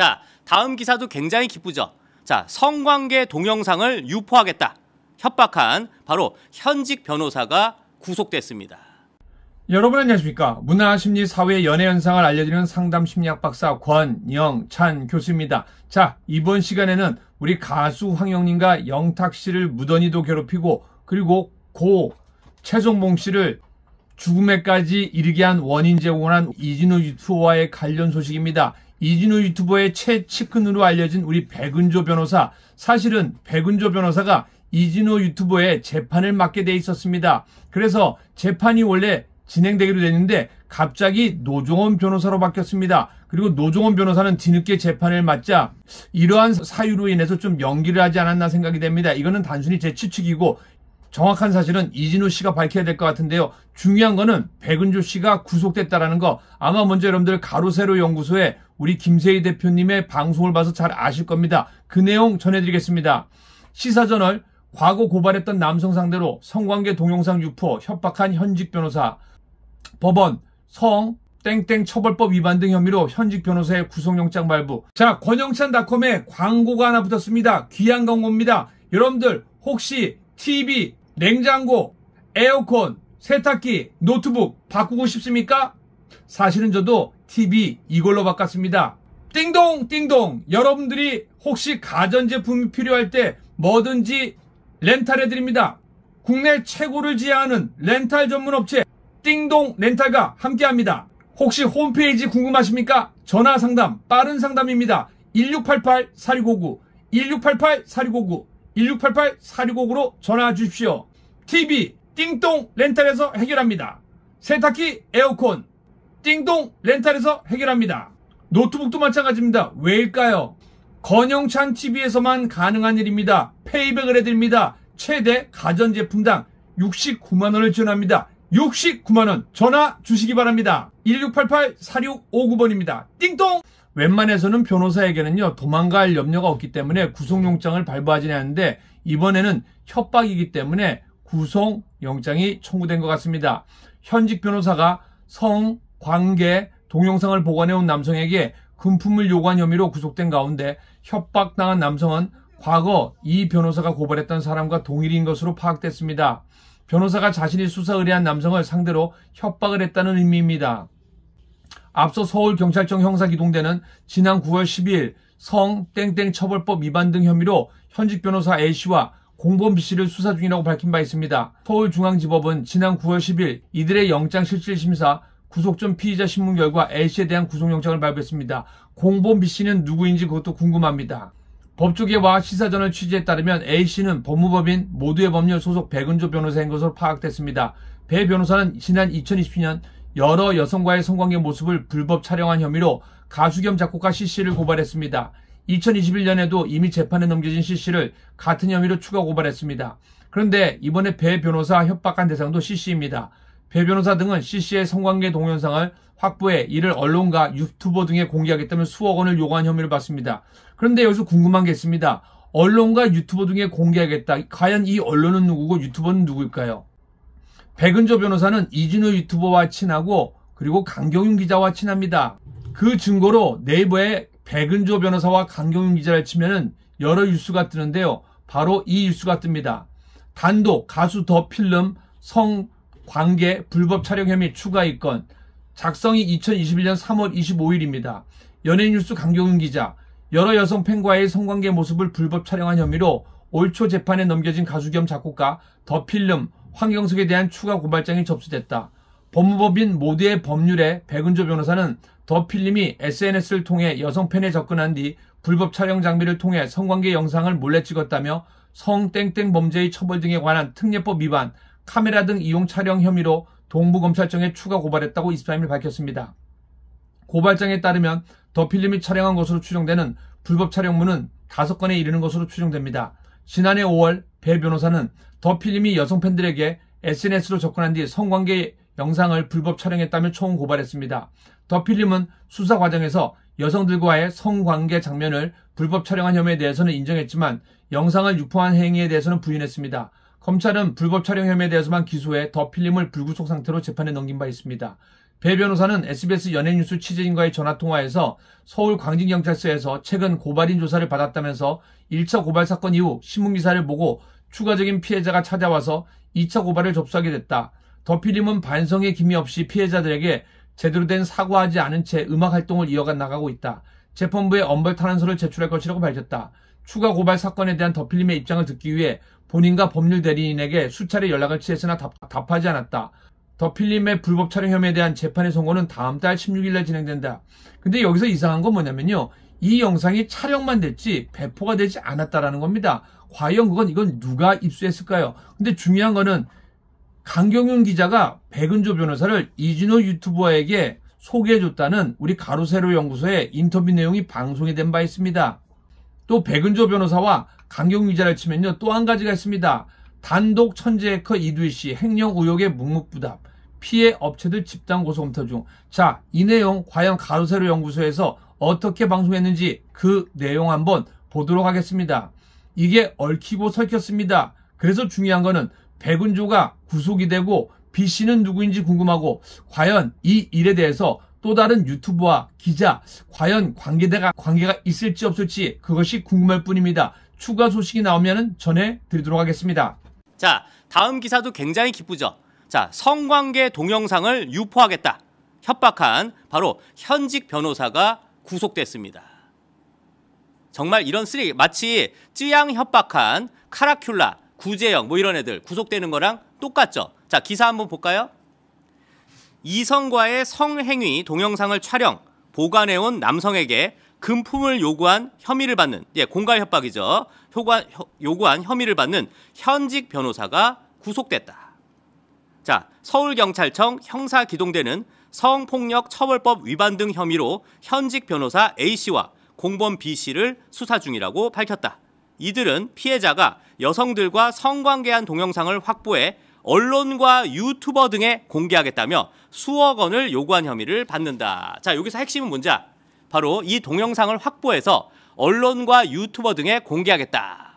자, 다음 기사도 굉장히 기쁘죠. 자, 성관계 동영상을 유포하겠다. 협박한 바로 현직 변호사가 구속됐습니다. 여러분 안녕하십니까. 문화, 심리, 사회, 연애 현상을 알려드리는 상담 심리학 박사 권영찬 교수입니다. 자, 이번 시간에는 우리 가수 황영님과 영탁 씨를 무던히도 괴롭히고 그리고 고 최종봉 씨를 죽음에까지 이르게 한 원인 제공한 이진우 유튜버와의 관련 소식입니다. 이진우 유튜버의 최측근으로 알려진 우리 백은조 변호사. 사실은 백은조 변호사가 이진우 유튜버의 재판을 맡게 돼 있었습니다. 그래서 재판이 원래 진행되기로 됐는데 갑자기 노종원 변호사로 바뀌었습니다. 그리고 노종원 변호사는 뒤늦게 재판을 맡자 이러한 사유로 인해서 좀 연기를 하지 않았나 생각이 됩니다. 이거는 단순히 제 추측이고 정확한 사실은 이진우 씨가 밝혀야 될 것 같은데요. 중요한 거는 백은조 씨가 구속됐다라는 거. 아마 먼저 여러분들 가로세로 연구소에 우리 김세희 대표님의 방송을 봐서 잘 아실 겁니다. 그 내용 전해드리겠습니다. 시사저널 과거 고발했던 남성 상대로 성관계 동영상 유포, 협박한 현직 변호사, 법원, 성, 땡땡 처벌법 위반 등 혐의로 현직 변호사의 구속영장 발부. 자, 권영찬닷컴에 광고가 하나 붙었습니다. 귀한 광고입니다. 여러분들 혹시 TV, 냉장고, 에어컨, 세탁기, 노트북 바꾸고 싶습니까? 사실은 저도 TV 이걸로 바꿨습니다. 띵동 띵동 여러분들이 혹시 가전제품이 필요할 때 뭐든지 렌탈해드립니다. 국내 최고를 지향하는 렌탈 전문 업체 띵동 렌탈과 함께합니다. 혹시 홈페이지 궁금하십니까? 전화 상담 빠른 상담입니다. 1688-4659 1688-4659 1688-4659로 전화 주십시오. TV 띵동 렌탈에서 해결합니다. 세탁기, 에어컨, 띵동 렌탈에서 해결합니다. 노트북도 마찬가지입니다. 왜일까요? 건영찬 TV에서만 가능한 일입니다. 페이백을 해드립니다. 최대 가전제품당 69만원을 지원합니다. 69만원 전화 주시기 바랍니다. 1688-4659번입니다. 띵동! 웬만해서는 변호사에게는요, 도망갈 염려가 없기 때문에 구속영장을 발부하지 는 않는데, 이번에는 협박이기 때문에 구속영장이 청구된 것 같습니다. 현직 변호사가 성, 관계, 동영상을 보관해온 남성에게 금품을 요구한 혐의로 구속된 가운데 협박당한 남성은 과거 이 변호사가 고발했던 사람과 동일인 것으로 파악됐습니다. 변호사가 자신이 수사 의뢰한 남성을 상대로 협박을 했다는 의미입니다. 앞서 서울경찰청 형사기동대는 지난 9월 12일 성 땡땡 처벌법 위반 등 혐의로 현직 변호사 A씨와 공범 B씨를 수사 중이라고 밝힌 바 있습니다. 서울중앙지법은 지난 9월 10일 이들의 영장실질심사 구속전 피의자 신문 결과 A씨에 대한 구속영장을 발부했습니다. 공범 B씨는 누구인지 그것도 궁금합니다. 법조계와 시사전을 취재에 따르면 A씨는 법무법인 모두의 법률 소속 백은조 변호사인 것으로 파악됐습니다. 배 변호사는 지난 2020년 여러 여성과의 성관계 모습을 불법 촬영한 혐의로 가수 겸 작곡가 C씨를 고발했습니다. 2021년에도 이미 재판에 넘겨진 C씨를 같은 혐의로 추가 고발했습니다. 그런데 이번에 배 변호사 협박한 대상도 C씨입니다. 배 변호사 등은 c c 의 성관계 동영상을 확보해 이를 언론과 유튜버 등에 공개하겠다며 수억 원을 요구한 혐의를 받습니다. 그런데 여기서 궁금한 게 있습니다. 언론과 유튜버 등에 공개하겠다. 과연 이 언론은 누구고 유튜버는 누구일까요? 백은조 변호사는 이진우 유튜버와 친하고 그리고 강경윤 기자와 친합니다. 그 증거로 네이버에 백은조 변호사와 강경윤 기자를 치면은 여러 뉴스가 뜨는데요. 바로 이 뉴스가 뜹니다. 단독 가수 더 필름 성 관계 불법 촬영 혐의 추가 입건 작성이 2021년 3월 25일입니다. 연예뉴스 강경훈 기자 여러 여성 팬과의 성관계 모습을 불법 촬영한 혐의로 올초 재판에 넘겨진 가수 겸 작곡가 더필름 황경석에 대한 추가 고발장이 접수됐다. 법무법인 모두의 법률에 백은조 변호사는 더필름이 SNS를 통해 여성 팬에 접근한 뒤 불법 촬영 장비를 통해 성관계 영상을 몰래 찍었다며 성땡땡 범죄의 처벌 등에 관한 특례법 위반 카메라 등 이용 촬영 혐의로 동부검찰청에 추가 고발했다고 23일 밝혔습니다. 고발장에 따르면 더필름이 촬영한 것으로 추정되는 불법 촬영물은 5건에 이르는 것으로 추정됩니다. 지난해 5월 배 변호사는 더필름이 여성 팬들에게 SNS로 접근한 뒤 성관계 영상을 불법 촬영했다며 처음 고발했습니다. 더필름은 수사 과정에서 여성들과의 성관계 장면을 불법 촬영한 혐의에 대해서는 인정했지만 영상을 유포한 행위에 대해서는 부인했습니다. 검찰은 불법 촬영 혐의에 대해서만 기소해 더 필름을 불구속 상태로 재판에 넘긴 바 있습니다. 배 변호사는 SBS 연예뉴스 취재진과의 전화통화에서 서울 광진경찰서에서 최근 고발인 조사를 받았다면서 1차 고발 사건 이후 신문기사를 보고 추가적인 피해자가 찾아와서 2차 고발을 접수하게 됐다. 더필림은 반성의 기미 없이 피해자들에게 제대로 된 사과하지 않은 채 음악 활동을 이어간 나가고 있다. 재판부에 엄벌 탄원서를 제출할 것이라고 밝혔다. 추가 고발 사건에 대한 더필림의 입장을 듣기 위해 본인과 법률 대리인에게 수차례 연락을 취했으나 답, 하지 않았다. 더필림의 불법 촬영 혐의에 대한 재판의 선고는 다음 달 16일날 진행된다. 근데 여기서 이상한 건 뭐냐면요. 이 영상이 촬영만 됐지 배포가 되지 않았다라는 겁니다. 과연 그건 이건 누가 입수했을까요? 근데 중요한 거는 강경윤 기자가 백은조 변호사를 이진호 유튜버에게 소개해줬다는 우리 가로세로 연구소의 인터뷰 내용이 방송이 된 바 있습니다. 또 백은조 변호사와 강경유 기자를 치면요. 또 한 가지가 있습니다. 단독 천재 해커 이두희 씨 행령 의혹의 묵묵부답. 피해 업체들 집단 고소 검토 중. 자, 이 내용 과연 가로세로 연구소에서 어떻게 방송했는지 그 내용 한번 보도록 하겠습니다. 이게 얽히고 설켰습니다. 그래서 중요한 거는 백은조가 구속이 되고 B 씨는 누구인지 궁금하고 과연 이 일에 대해서 또 다른 유튜브와 기자 과연 관계대가 관계가 있을지 없을지 그것이 궁금할 뿐입니다. 추가 소식이 나오면 전해 드리도록 하겠습니다. 자, 다음 기사도 굉장히 기쁘죠. 자, 성관계 동영상을 유포하겠다. 협박한 바로 현직 변호사가 구속됐습니다. 정말 이런 쓰레기 마치 쯔양 협박한 카라큘라, 구재영 뭐 이런 애들 구속되는 거랑 똑같죠. 자, 기사 한번 볼까요? 이성과의 성행위 동영상을 촬영, 보관해온 남성에게 금품을 요구한 혐의를 받는, 예, 공갈 협박이죠. 효관, 요구한 혐의를 받는 현직 변호사가 구속됐다. 자, 서울경찰청 형사기동대는 성폭력 처벌법 위반 등 혐의로 현직 변호사 A씨와 공범 B씨를 수사 중이라고 밝혔다. 이들은 피해자가 여성들과 성관계한 동영상을 확보해 언론과 유튜버 등에 공개하겠다며 수억 원을 요구한 혐의를 받는다. 자, 여기서 핵심은 뭔자? 바로 이 동영상을 확보해서 언론과 유튜버 등에 공개하겠다.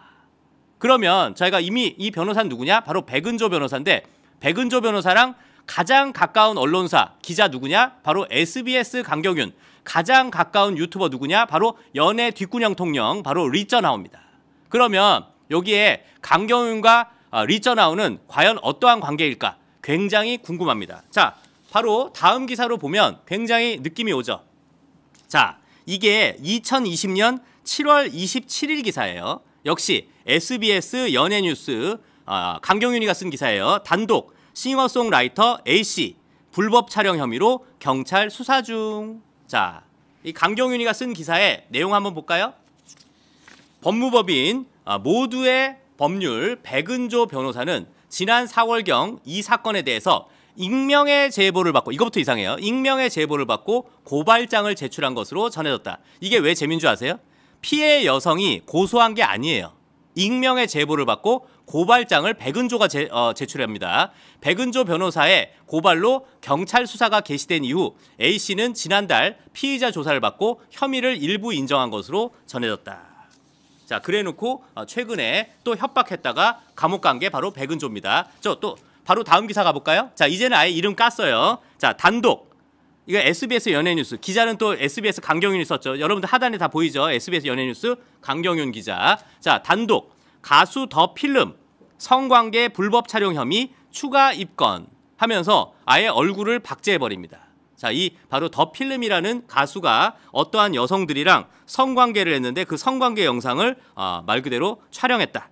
그러면 저희가 이미 이 변호사는 누구냐? 바로 백은조 변호사인데 백은조 변호사랑 가장 가까운 언론사 기자 누구냐? 바로 SBS 강경윤. 가장 가까운 유튜버 누구냐? 바로 연애 뒷구녕 통령 바로 리쩌 나옵니다. 그러면 여기에 강경윤과 아, 리처나우는 과연 어떠한 관계일까 굉장히 궁금합니다. 자, 바로 다음 기사로 보면 굉장히 느낌이 오죠. 자, 이게 2020년 7월 27일 기사예요. 역시 SBS 연예뉴스 아, 강경윤이가 쓴 기사예요. 단독 싱어송라이터 A씨 불법 촬영 혐의로 경찰 수사 중. 자, 이 강경윤이가 쓴 기사의 내용 한번 볼까요? 법무법인 아, 모두의 법률 백은조 변호사는 지난 4월경 이 사건에 대해서 익명의 제보를 받고 이것부터 이상해요. 익명의 제보를 받고 고발장을 제출한 것으로 전해졌다. 이게 왜 재민 줄 아세요? 피해 여성이 고소한 게 아니에요. 익명의 제보를 받고 고발장을 백은조가 제, 어, 제출합니다. 백은조 변호사의 고발로 경찰 수사가 개시된 이후 A씨는 지난달 피의자 조사를 받고 혐의를 일부 인정한 것으로 전해졌다. 자 그래놓고 어, 최근에 또 협박했다가 감옥 간 게 바로 백은조입니다. 저 또 바로 다음 기사 가볼까요? 자 이제는 아예 이름 깠어요. 자 단독 이거 SBS 연예뉴스 기자는 또 SBS 강경윤이 썼죠. 여러분들 하단에 다 보이죠? SBS 연예뉴스 강경윤 기자. 자 단독 가수 더 필름 성관계 불법 촬영 혐의 추가 입건 하면서 아예 얼굴을 박제해 버립니다. 자, 이 바로 더 필름이라는 가수가 어떠한 여성들이랑 성관계를 했는데 그 성관계 영상을 어, 말 그대로 촬영했다.